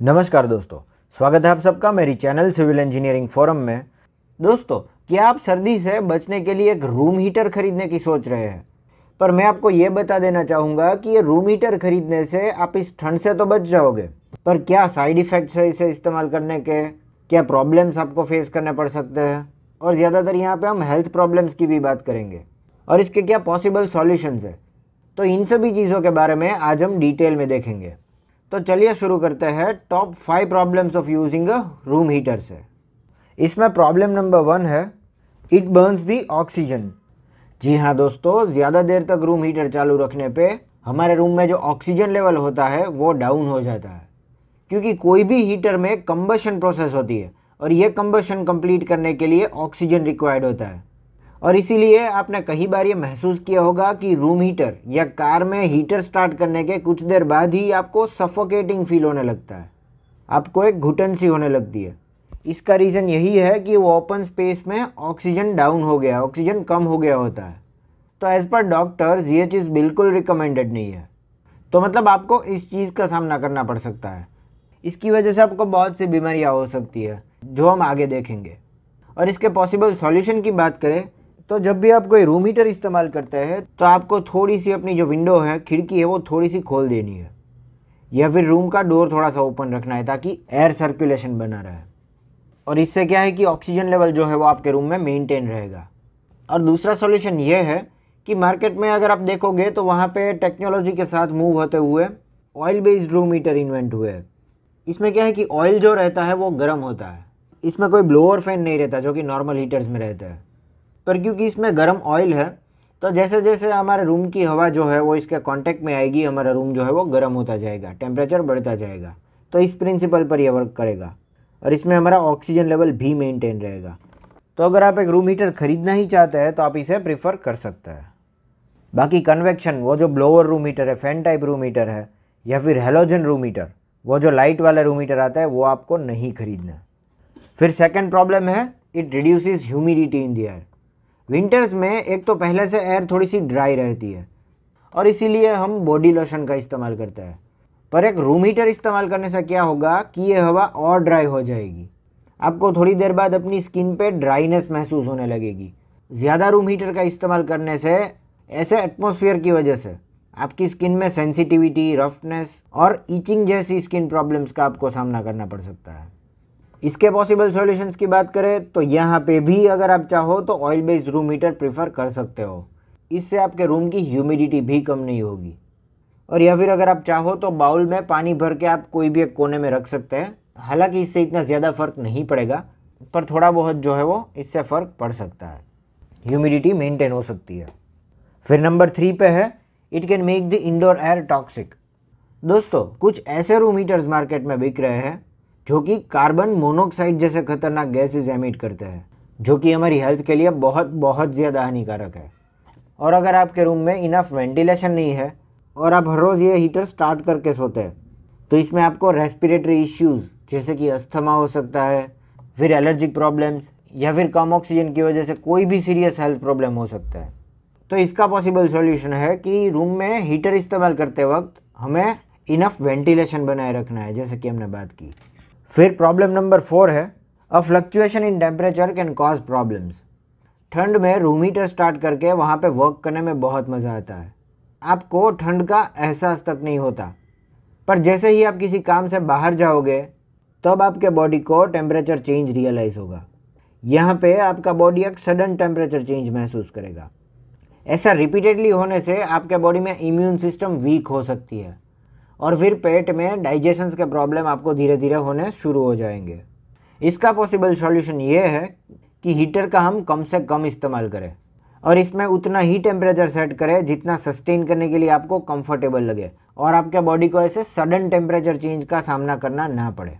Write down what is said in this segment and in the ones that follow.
नमस्कार दोस्तों स्वागत है आप सबका मेरी चैनल सिविल इंजीनियरिंग फोरम में दोस्तों क्या आप सर्दी से बचने के लिए एक रूम हीटर खरीदने की सोच रहे हैं पर मैं आपको ये बता देना चाहूँगा कि ये रूम हीटर खरीदने से आप इस ठंड से तो बच जाओगे पर क्या साइड इफ़ेक्ट्स है इसे इस्तेमाल करने के क्या प्रॉब्लम्स आपको फेस करने पड़ सकते हैं और ज़्यादातर यहाँ पर हम हेल्थ प्रॉब्लम्स की भी बात करेंगे और इसके क्या पॉसिबल सॉल्यूशंस है तो इन सभी चीज़ों के बारे में आज हम डिटेल में देखेंगे तो चलिए शुरू करते हैं top five problems of using a room heater से इसमें प्रॉब्लम नंबर वन है इट बर्न्स दी ऑक्सीजन जी हाँ दोस्तों ज़्यादा देर तक रूम हीटर चालू रखने पे हमारे रूम में जो ऑक्सीजन लेवल होता है वो डाउन हो जाता है क्योंकि कोई भी हीटर में कम्बशन प्रोसेस होती है और ये कम्बशन कंप्लीट करने के लिए ऑक्सीजन रिक्वायर्ड होता है और इसीलिए आपने कई बार ये महसूस किया होगा कि रूम हीटर या कार में हीटर स्टार्ट करने के कुछ देर बाद ही आपको सफोकेटिंग फील होने लगता है आपको एक घुटन सी होने लगती है इसका रीज़न यही है कि वो ओपन स्पेस में ऑक्सीजन डाउन हो गया ऑक्सीजन कम हो गया होता है तो एज़ पर डॉक्टर्स ये चीज़ बिल्कुल रिकमेंडेड नहीं है तो मतलब आपको इस चीज़ का सामना करना पड़ सकता है इसकी वजह से आपको बहुत सी बीमारियाँ हो सकती है जो हम आगे देखेंगे और इसके पॉसिबल सॉल्यूशन की बात करें तो जब भी आप कोई रूम हीटर इस्तेमाल करते हैं तो आपको थोड़ी सी अपनी जो विंडो है खिड़की है वो थोड़ी सी खोल देनी है या फिर रूम का डोर थोड़ा सा ओपन रखना है ताकि एयर सर्कुलेशन बना रहे और इससे क्या है कि ऑक्सीजन लेवल जो है वो आपके रूम में मेनटेन रहेगा और दूसरा सोल्यूशन ये है कि मार्केट में अगर आप देखोगे तो वहाँ पे टेक्नोलॉजी के साथ मूव होते हुए oil based room heater invent हुए इसमें क्या है कि ऑयल जो रहता है वो गर्म होता है इसमें कोई ब्लोअर फैन नहीं रहता जो कि नॉर्मल हीटर्स में रहता है पर क्योंकि इसमें गर्म ऑयल है तो जैसे जैसे हमारे रूम की हवा जो है वो इसके कांटेक्ट में आएगी हमारा रूम जो है वो गर्म होता जाएगा टेम्परेचर बढ़ता जाएगा तो इस प्रिंसिपल पर यह वर्क करेगा और इसमें हमारा ऑक्सीजन लेवल भी मेंटेन रहेगा तो अगर आप एक रूम हीटर ख़रीदना ही चाहते हैं तो आप इसे प्रीफर कर सकते हैं बाकी कन्वेक्शन वो जो ब्लोअर रूम हीटर है फैन टाइप रूम हीटर है या फिर हेलोजन रूम हीटर वो जो लाइट वाला रूम हीटर आता है वो आपको नहीं खरीदना फिर सेकेंड प्रॉब्लम है it reduces humidity in the air winters में एक तो पहले से एयर थोड़ी सी ड्राई रहती है और इसीलिए हम बॉडी लोशन का इस्तेमाल करते हैं पर एक रूम हीटर इस्तेमाल करने से क्या होगा कि ये हवा और ड्राई हो जाएगी आपको थोड़ी देर बाद अपनी स्किन पे ड्राइनेस महसूस होने लगेगी ज़्यादा रूम हीटर का इस्तेमाल करने से ऐसे एटमोसफियर की वजह से आपकी स्किन में सेंसिटिविटी रफनेस और ईचिंग जैसी स्किन प्रॉब्लम्स का आपको सामना करना पड़ सकता है इसके पॉसिबल सॉल्यूशंस की बात करें तो यहाँ पे भी अगर आप चाहो तो oil based room heater prefer कर सकते हो इससे आपके रूम की ह्यूमिडिटी भी कम नहीं होगी और या फिर अगर आप चाहो तो बाउल में पानी भर के आप कोई भी एक कोने में रख सकते हैं हालांकि इससे इतना ज़्यादा फ़र्क नहीं पड़ेगा पर थोड़ा बहुत जो है वो इससे फ़र्क पड़ सकता है ह्यूमिडिटी मेंटेन हो सकती है फिर नंबर थ्री पे है it can make the indoor air toxic दोस्तों कुछ ऐसे रूम हीटर्स मार्केट में बिक रहे हैं जो कि कार्बन मोनोक्साइड जैसे खतरनाक गैसेज एमिट करते हैं जो कि हमारी हेल्थ के लिए बहुत बहुत ज़्यादा हानिकारक है और अगर आपके रूम में इनफ वेंटिलेशन नहीं है और आप हर रोज़ ये हीटर स्टार्ट करके सोते हैं तो इसमें आपको रेस्पिरेटरी इश्यूज़ जैसे कि अस्थमा हो सकता है फिर एलर्जिक प्रॉब्लम्स या फिर कम ऑक्सीजन की वजह से कोई भी सीरियस हेल्थ प्रॉब्लम हो सकता है तो इसका पॉसिबल सॉल्यूशन है कि रूम में हीटर इस्तेमाल करते वक्त हमें इनफ वेंटिलेशन बनाए रखना है जैसे कि हमने बात की फिर प्रॉब्लम नंबर फोर है a fluctuation in temperature can cause problems ठंड में रूम हीटर स्टार्ट करके वहाँ पे वर्क करने में बहुत मज़ा आता है आपको ठंड का एहसास तक नहीं होता पर जैसे ही आप किसी काम से बाहर जाओगे तब आपके बॉडी को टेम्परेचर चेंज रियलाइज़ होगा यहाँ पे आपका बॉडी एक सडन टेम्परेचर चेंज महसूस करेगा ऐसा रिपीटेडली होने से आपके बॉडी में इम्यून सिस्टम वीक हो सकती है और फिर पेट में डाइजेशन के प्रॉब्लम आपको धीरे धीरे होने शुरू हो जाएंगे इसका पॉसिबल सॉल्यूशन ये है कि हीटर का हम कम से कम इस्तेमाल करें और इसमें उतना ही टेम्परेचर सेट करें जितना सस्टेन करने के लिए आपको कंफर्टेबल लगे और आपके बॉडी को ऐसे सडन टेम्परेचर चेंज का सामना करना ना पड़े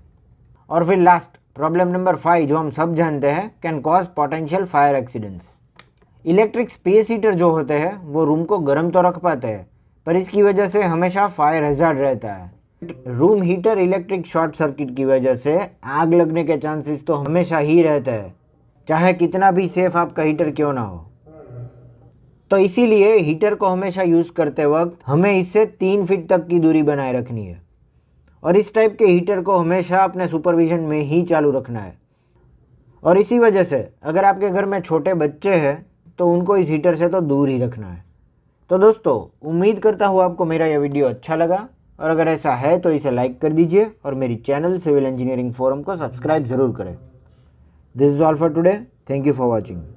और फिर लास्ट प्रॉब्लम नंबर फाइव जो हम सब जानते हैं can cause potential fire accidents electric space heater जो होते हैं वो रूम को गर्म तो रख पाते हैं पर इसकी वजह से हमेशा फायर हजार्ड रहता है room heater electric short circuit की वजह से आग लगने के चांसेस तो हमेशा ही रहते हैं चाहे कितना भी सेफ आपका हीटर क्यों ना हो तो इसीलिए हीटर को हमेशा यूज़ करते वक्त हमें इससे तीन फीट तक की दूरी बनाए रखनी है और इस टाइप के हीटर को हमेशा अपने सुपरविजन में ही चालू रखना है और इसी वजह से अगर आपके घर में छोटे बच्चे हैं तो उनको इस हीटर से तो दूर ही रखना है तो दोस्तों उम्मीद करता हूँ आपको मेरा यह वीडियो अच्छा लगा और अगर ऐसा है तो इसे लाइक कर दीजिए और मेरी चैनल सिविल इंजीनियरिंग फोरम को सब्सक्राइब ज़रूर करें this is all for today thank you for watching